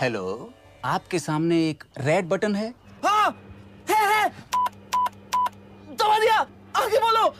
Hello आपके सामने एक रेड बटन है हाँ है है दबा दिया आगे बोलो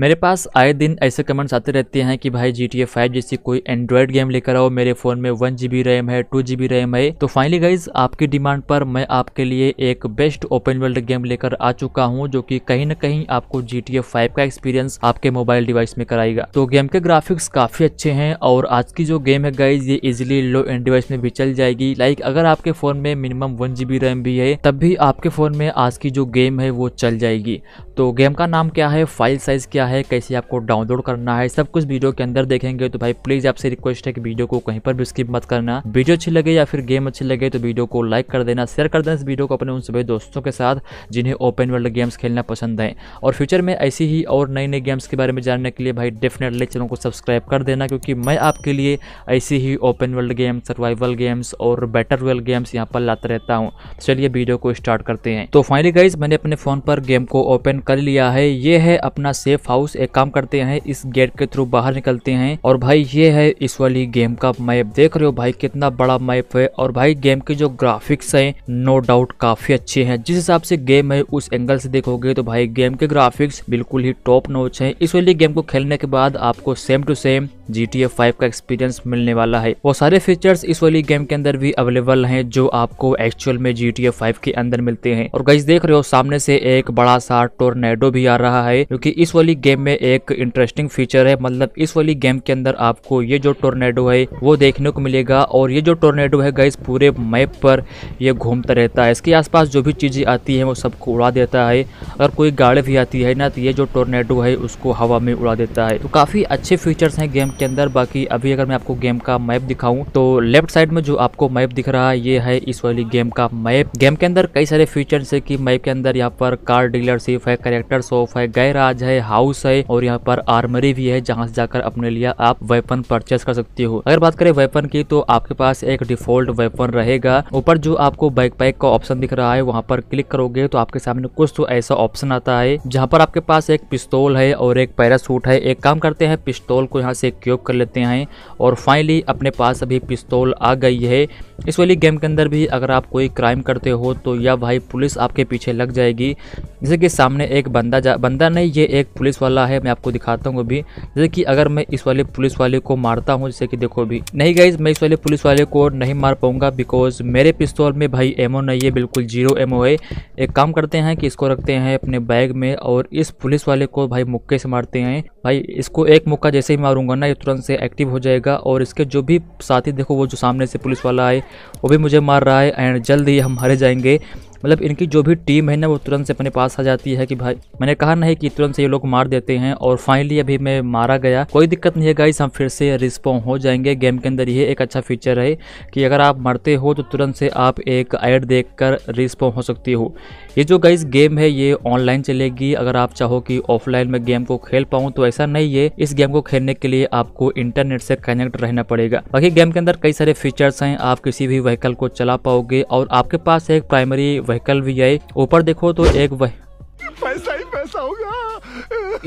मेरे पास आए दिन ऐसे कमेंट्स आते रहते हैं कि भाई जी टी ए फाइव जैसी कोई एंड्रॉयड गेम लेकर आओ मेरे फ़ोन में वन जी बी रैम है टू जी बी रैम है तो फाइनली गाइज आपकी डिमांड पर मैं आपके लिए एक बेस्ट ओपन वर्ल्ड गेम लेकर आ चुका हूँ जो कि कहीं ना कहीं आपको जी टी ए फाइव का एक्सपीरियंस आपके मोबाइल डिवाइस में कराएगा तो गेम के ग्राफिक्स काफ़ी अच्छे हैं और आज की जो गेम है गाइज ये इजिली लो एंड डिवाइस में भी चल जाएगी लाइक अगर आपके फ़ोन में minimum one G B RAM भी है तब भी आपके फ़ोन में आज की जो गेम है वो चल जाएगी तो गेम का नाम क्या है फाइल साइज़ क्या है कैसे आपको डाउनलोड करना है सब कुछ वीडियो के अंदर देखेंगे तो भाई प्लीज़ आपसे रिक्वेस्ट है कि वीडियो को कहीं पर भी स्किप मत करना वीडियो अच्छी लगे या फिर गेम अच्छी लगे तो वीडियो को लाइक कर देना शेयर कर देना इस वीडियो को अपने उन सभी दोस्तों के साथ जिन्हें ओपन वर्ल्ड गेम्स खेलना पसंद है और फ्यूचर में ऐसी ही और नई नई गेम्स के बारे में जानने के लिए भाई डेफिनेटली चैनल को सब्सक्राइब कर देना क्योंकि मैं आपके लिए ऐसी ही open world games survival games और बेटर वर्ल्ड गेम्स यहाँ पर लाता रहता हूँ तो चलिए वीडियो को स्टार्ट करते हैं तो फाइनली गाइज मैंने अपने फ़ोन पर गेम को ओपन कर लिया है ये है अपना सेफ हाउस एक काम करते हैं इस गेट के थ्रू बाहर निकलते हैं और भाई ये है इस वाली गेम का मैप देख रहे हो भाई कितना बड़ा मैप है और भाई गेम के जो ग्राफिक्स है नो डाउट काफी अच्छे है जिस हिसाब से गेम है उस एंगल से देखोगे तो भाई गेम के ग्राफिक्स बिल्कुल ही टॉप नोच है इस वाली गेम को खेलने के बाद आपको same to same G T का एक्सपीरियंस मिलने वाला है वो सारे फीचर्स इस वाली गेम के अंदर भी अवेलेबल हैं जो आपको एक्चुअल में जी टी के अंदर मिलते हैं और गई देख रहे हो सामने से एक बड़ा सा टोर टोरनेडो भी आ रहा है क्योंकि इस वाली गेम में एक इंटरेस्टिंग फीचर है मतलब इस वाली गेम के अंदर आपको ये जो टोर्नेडो है वो देखने को मिलेगा और ये जो टोर्नेडो है गाइस पूरे मैप पर यह घूमता रहता है इसके आसपास जो भी चीज़ें आती है वो सबको उड़ा देता है अगर कोई गाड़ी भी आती है ना तो ये जो टोर्नेडो है उसको हवा में उड़ा देता है तो काफ़ी अच्छे फीचर्स हैं गेम के अंदर बाकी अभी अगर मैं आपको गेम का मैप दिखाऊं तो लेफ्ट साइड में जो आपको मैप दिख रहा है ये है इस वाली गेम का मैप गेम के अंदर कई सारे फीचर्स है कि मैप के अंदर यहाँ पर कार डीलरशिप है करेक्टर शॉप है गैराज है हाउस है और यहाँ पर आर्मरी भी है जहाँ से जाकर अपने लिए आप वेपन परचेस कर सकते हो अगर बात करें वेपन की तो आपके पास एक डिफॉल्ट वेपन रहेगा ऊपर जो आपको बाइक पैक का ऑप्शन दिख रहा है वहाँ पर क्लिक करोगे तो आपके सामने कुछ तो ऐसा ऑप्शन आता है जहाँ पर आपके पास एक पिस्तौल है और एक पैरासूट है एक काम करते हैं पिस्तौल को यहाँ से क्यूब कर लेते हैं और फाइनली अपने पास अभी पिस्तौल आ गई है इस वाली गेम के अंदर भी अगर आप कोई क्राइम करते हो तो या भाई पुलिस आपके पीछे लग जाएगी जैसे कि सामने एक बंदा जा बंदा नहीं ये एक पुलिस वाला है मैं आपको दिखाता हूँ अभी जैसे कि अगर मैं इस वाले पुलिस वाले को मारता हूँ जैसे कि देखो अभी नहीं गई मैं इस वाले पुलिस वाले को नहीं मार पाऊंगा बिकॉज मेरे पिस्तौल में भाई एमओ नहीं है बिल्कुल जीरो एमओ है एक काम करते हैं कि इसको रखते हैं अपने बैग में और इस पुलिस वाले को भाई मुक्के से मारते हैं भाई इसको एक मुक्का जैसे ही मारूंगा ना ये तुरंत से एक्टिव हो जाएगा और इसके जो भी साथी देखो वो जो सामने से पुलिस वाला है वो भी मुझे मार रहा है एंड जल्द ही हम हरे जाएंगे मतलब इनकी जो भी टीम है ना वो तुरंत से अपने पास आ जाती है कि भाई मैंने कहा नहीं कि तुरंत से ये लोग मार देते हैं और फाइनली अभी मैं मारा गया कोई दिक्कत नहीं है गाइस हम फिर से रिस्पॉन हो जाएंगे गेम के अंदर ये एक अच्छा फीचर है कि अगर आप मरते हो तो तुरंत से आप एक एड देख कर रिस्पॉन हो सकती हो ये जो गाइस गेम है ये ऑनलाइन चलेगी अगर आप चाहो कि ऑफलाइन में गेम को खेल पाऊँ तो ऐसा नहीं है इस गेम को खेलने के लिए आपको इंटरनेट से कनेक्ट रहना पड़ेगा बाकी गेम के अंदर कई सारे फीचर्स हैं आप किसी भी व्हीकल को चला पाओगे और आपके पास एक प्राइमरी व्हीकल भी है ऊपर देखो तो एक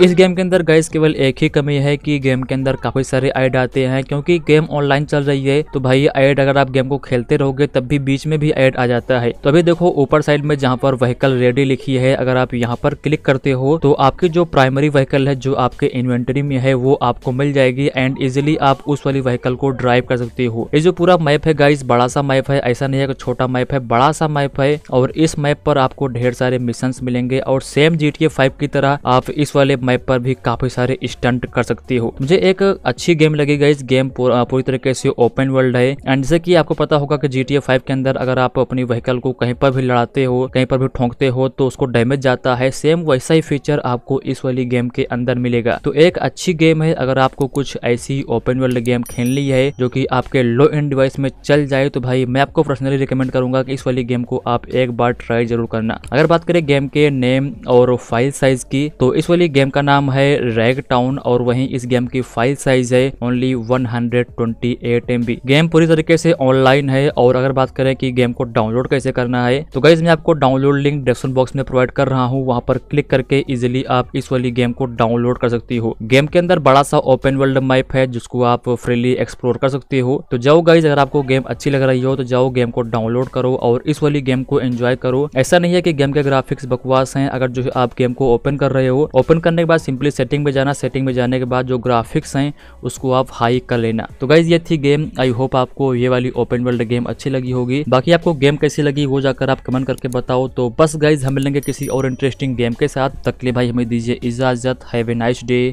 इस गेम के अंदर गैस केवल एक ही कमी है कि गेम के अंदर काफी सारे ऐड आते हैं क्योंकि गेम ऑनलाइन चल रही है तो भाई ऐड अगर आप गेम को खेलते रहोगे तब भी बीच में भी ऐड आ जाता है तो अभी देखो ऊपर साइड में जहाँ पर व्हीकल रेडी लिखी है अगर आप यहाँ पर क्लिक करते हो तो आपकी जो प्राइमरी व्हीकल है जो आपके इन्वेंटरी में है वो आपको मिल जाएगी एंड इजिली आप उस वाली व्हीकल को ड्राइव कर सकते हो ये जो पूरा मैप है गाइस बड़ा सा मैप है ऐसा नहीं है कि छोटा मैप है बड़ा सा मैप है और इस मैप पर आपको ढेर सारे मिशन मिलेंगे और सेम जी टी की तरह आप इस वाले मैप पर भी काफी सारे स्टंट कर सकती हो मुझे एक अच्छी गेम लगी गई गेम पूरी तरीके से ओपन वर्ल्ड है एंड जैसे की आपको पता होगा की जी टी के अंदर अगर आप अपनी व्हीकल को कहीं पर भी लड़ाते हो कहीं पर भी ठोंकते हो तो उसको डैमेज जाता है सेम वैसा ही फीचर आपको इस वाली गेम के अंदर मिलेगा तो एक अच्छी गेम है अगर आपको कुछ ऐसी ओपन वर्ल्ड गेम खेलनी है जो कि आपके लो एंड डिवाइस में चल जाए तो भाई मैं आपको पर्सनली रिकमेंड करूंगा कि इस वाली गेम को आप एक बार ट्राई जरूर करना अगर बात करें गेम के नेम और फाइल साइज की तो इस वाली गेम का नाम है रैग टाउन और वहीं इस गेम की फाइल साइज है ओनली 128 एमबी गेम पूरी तरीके से ऑनलाइन है और अगर बात करें कि गेम को डाउनलोड कैसे करना है तो गाइज मैं आपको डाउनलोड लिंक डिस्क्रिप्शन बॉक्स में प्रोवाइड कर रहा हूँ वहां पर क्लिक करके इजिली आप इस वाली गेम को डाउनलोड कर सकती हो गेम के अंदर बड़ा सा ओपन वर्ल्ड मैप है जिसको आप फ्रीली एक्सप्लोर कर सकते हो तो जाओ गाइज अगर आपको गेम अच्छी लग रही हो तो जाओ गेम को डाउनलोड करो और इस वाली गेम को एंजॉय करो ऐसा नहीं है कि गेम के ग्राफिक्स बकवास हैं अगर जो आप गेम को ओपन कर रहे हो ओपन करने के बाद सिंपली सेटिंग में जाना सेटिंग में जाने के बाद जो ग्राफिक्स हैं उसको आप हाई कर लेना तो गाइज ये थी गेम आई होप आपको ये वाली ओपन वर्ल्ड गेम अच्छी लगी होगी बाकी आपको गेम कैसी लगी वो जाकर आप कमेंट करके बताओ तो बस गाइज हम मिलेंगे किसी और इंटरेस्टिंग गेम के साथ तकली भाई हमें दीजिए इजाजत have a nice day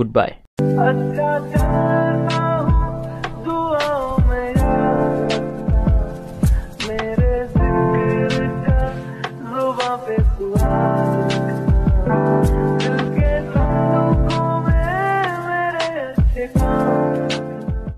good bye अच्छा, अच्छा।